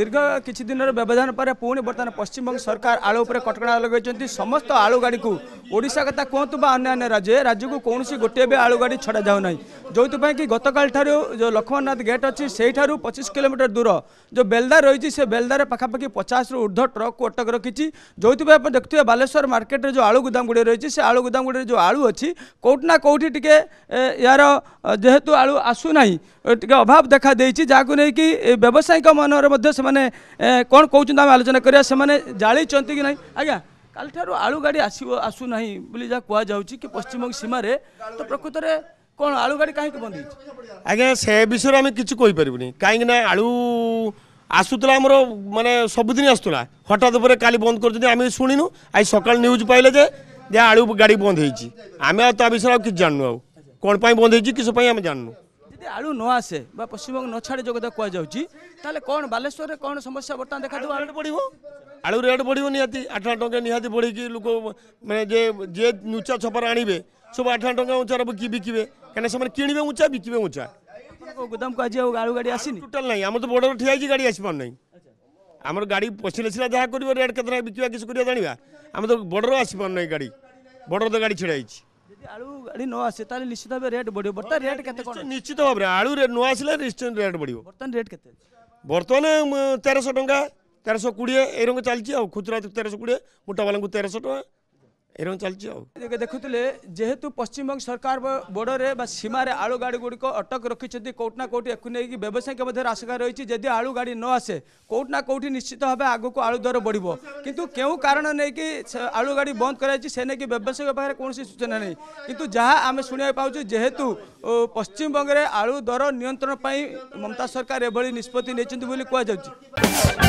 দীর্ঘ কিছু দিনের ব্যবধান পরে পুঁ বর্তমানে পশ্চিমবঙ্গ সরকার আলু উপরে কটকা লগাইছেন সমস্ত আলু গাড়ি ଓଡ଼ିଶା କଥା କୁହନ୍ତୁ ବା ଅନ୍ୟାନ୍ୟ ରାଜ୍ୟ ଏ ରାଜ୍ୟକୁ କୌଣସି ଗୋଟିଏ ବି ଆଳୁ ଗାଡ଼ି ଛଡ଼ାଯାଉ ନାହିଁ ଯେଉଁଥିପାଇଁ କି ଗତକାଲିଠାରୁ ଯେଉଁ ଲକ୍ଷ୍ମଣନାଥ ଗେଟ୍ ଅଛି ସେଇଠାରୁ ପଚିଶ କିଲୋମିଟର ଦୂର ଯେଉଁ ବେଲଦା ରହିଛି ସେ ବେଲଦାରେ ପାଖାପାଖି ପଚାଶରୁ ଉର୍ଦ୍ଧ୍ୱ ଟ୍ରକ୍କୁ ଅଟକ ରଖିଛି ଯେଉଁଥିପାଇଁ ଆପଣ ଦେଖୁଥିବେ ବାଲେଶ୍ୱର ମାର୍କେଟରେ ଯେଉଁ ଆଳୁ ଗୋଦାମ ଗୁଡ଼ିଏ ରହିଛି ସେ ଆଳୁ ଗୋଦାମ ଗୁଡ଼ିରେ ଯେଉଁ ଆଳୁ ଅଛି କେଉଁଠି ନା କେଉଁଠି ଟିକେ ଏହାର ଯେହେତୁ ଆଳୁ ଆସୁନାହିଁ ଟିକେ ଅଭାବ ଦେଖାଦେଇଛି ଯାହାକୁ ନେଇକି ବ୍ୟବସାୟିକ ମନରେ ମଧ୍ୟ ସେମାନେ କ'ଣ କହୁଛନ୍ତି ଆମେ ଆଲୋଚନା କରିବା ସେମାନେ ଜାଳିଛନ୍ତି କି ନାହିଁ ଆଜ୍ଞା କାଲିଠାରୁ ଆଳୁ ଗାଡ଼ି ଆସିବ ଆସୁନାହିଁ ବୋଲି ଯାହା କୁହାଯାଉଛି କି ପଶ୍ଚିମବଙ୍ଗ ସୀମାରେ ତ ପ୍ରକୃତରେ କ'ଣ ଆଳୁ ଗାଡ଼ି କାହିଁକି ବନ୍ଦ ହେଇଛି ଆଜ୍ଞା ସେ ବିଷୟରେ ଆମେ କିଛି କହିପାରିବୁନି କାହିଁକିନା ଆଳୁ ଆସୁଥିଲା ଆମର ମାନେ ସବୁଦିନ ଆସୁଥିଲା ହଠାତ୍ ଉପରେ କାଲି ବନ୍ଦ କରୁଛନ୍ତି ଆମେ ଶୁଣିନୁ ଆଜି ସକାଳେ ନ୍ୟୁଜ୍ ପାଇଲେ ଯେ ଯେ ଆଳୁ ଗାଡ଼ି ବନ୍ଦ ହେଇଛି ଆମେ ଆଉ ତା ବିଷୟରେ ଆଉ କିଛି ଜାଣିନୁ ଆଉ କ'ଣ ପାଇଁ ବନ୍ଦ ହେଇଛି କିସ ପାଇଁ ଆମେ ଜାଣିନୁ যদি ଆଳୁ ନ ଆସେ ବା ପଶ୍ଚିମବଙ୍ଗ ନ ଛାଡ଼େ ଯୋଉ କଥା କୁହାଯାଉଛି ତାହେଲେ କ'ଣ ବାଲେଶ୍ୱରରେ କ'ଣ ସମସ୍ୟା ବର୍ତ୍ତମାନ ଦେଖାଦେବ ଆଳୁ ପଡ଼ିବ ଆଳୁ ରେଟ୍ ବଢ଼ିବ ନିହାତି ଆଠ ଟଙ୍କା ନିହାତି ବଢ଼ିକି ଲୋକ ମାନେ ଯେ ଯିଏ ଉଞ୍ଚା ଛପାରେ ଆଣିବେ ସବୁ ଆଠ ଟଙ୍କା ଉଞ୍ଚାରେ ବିକିବେ କାହିଁକିନା ସେମାନେ କିଣିବେ ଉଞ୍ଚା ବିକିବେ ଉଞ୍ଚା ଗୋଦାମକୁ ଆଜି ଆଉ ଆଳୁ ଗାଡ଼ି ଆସିନି ଟୋଟାଲ ନାହିଁ ଆମର ତ ବୋର୍ଡ଼ର ଠିଆ ହେଇଛି ଗାଡ଼ି ଆସିପାରୁନାହିଁ ଆମର ଗାଡ଼ି ପଶିଲେ ସିନା ଯାହା କରିବ ରେଟ୍ କେତେ ଟଙ୍କା ବିକିବା କିଛି କରିବା ଜାଣିବା ଆମେ ତ ବୋର୍ଡ଼ର ଆସିପାରୁନାହିଁ ଗାଡ଼ି ବୋର୍ଡ଼ର ତ ଗାଡ଼ି ଛିଡ଼ା ହେଇଛି ଆଳୁ ଗାଡ଼ି ନ ଆସେ ତାହେଲେ ନିଶ୍ଚିତ ଭାବେ ରେଟ୍ ବଢ଼ିବ ବର୍ତ୍ତମାନ ରେଟ୍ କେତେ କ'ଣ ନିଶ୍ଚିତ ଭାବରେ ଆଳୁ ନ ଆସିଲେ ନିଶ୍ଚିତ ରେଟ୍ ବଢ଼ିବ ବର୍ତ୍ତମାନ ରେଟ୍ କେତେ ବର୍ତ୍ତମାନ ତେରଶହ ଟଙ୍କା ତେରଶହ କୋଡ଼ିଏ ଏଇ ରଙ୍ଗ ଚାଲିଛି ଆଉ ଖୁଚୁରା ତେରଶହ କୋଡ଼ିଏ ମୋଟାବାଲାଙ୍କୁ ତେରଶହ ଟଙ୍କା এরকম চলছে দেখুলে যেহেতু পশ্চিমবঙ্গ সরকার বোর্ডরে বা সীমার আলু গাড়ি গুড়ি অটক রাখিছেন কোটি না কোটি একু নেই ব্যবসায়ীক মধ্যে আশঙ্কা রয়েছে যদি আলু গাড়ি ন আসে কোটি না কোটি নিশ্চিত ভাবে আগুক আলু দর বড় কিন্তু কেউ কারণ নেই আলু গাড়ি বন্ধ করা সে নেই ব্যবসায়ীক পাখে কোণী সূচনা নেই কিন্তু যা আমি শুনে পাচ্ছু যেহেতু পশ্চিমবঙ্গের আলু দর নিয়ন্ত্রণ পাই মমতা সরকার এভাবে নিষ্পতি নিয়েছেন বলে কুয়া যাচ্ছে